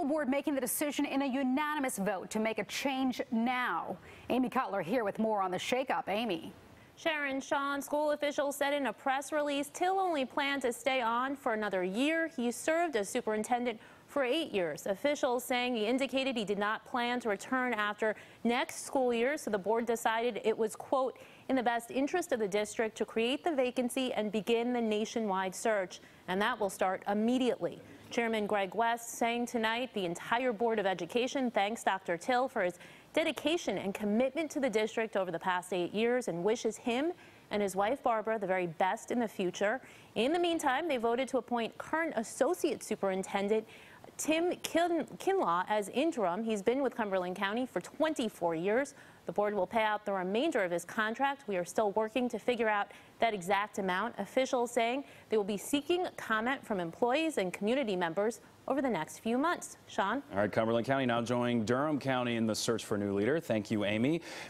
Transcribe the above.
school board making the decision in a unanimous vote to make a change now. Amy Cutler here with more on the shakeup. Amy. Sharon Sean, school officials said in a press release, Till only planned to stay on for another year. He served as superintendent for eight years. Officials saying he indicated he did not plan to return after next school year, so the board decided it was, quote, in the best interest of the district to create the vacancy and begin the nationwide search. And that will start immediately. Chairman Greg West saying tonight the entire Board of Education thanks Dr. Till for his dedication and commitment to the district over the past eight years and wishes him and his wife Barbara the very best in the future. In the meantime, they voted to appoint current associate superintendent Tim Kin Kinlaw as interim. He's been with Cumberland County for 24 years. The board will pay out the remainder of his contract. We are still working to figure out that exact amount. Officials saying they will be seeking comment from employees and community members over the next few months. Sean? All right, Cumberland County now joining Durham County in the search for a new leader. Thank you, Amy.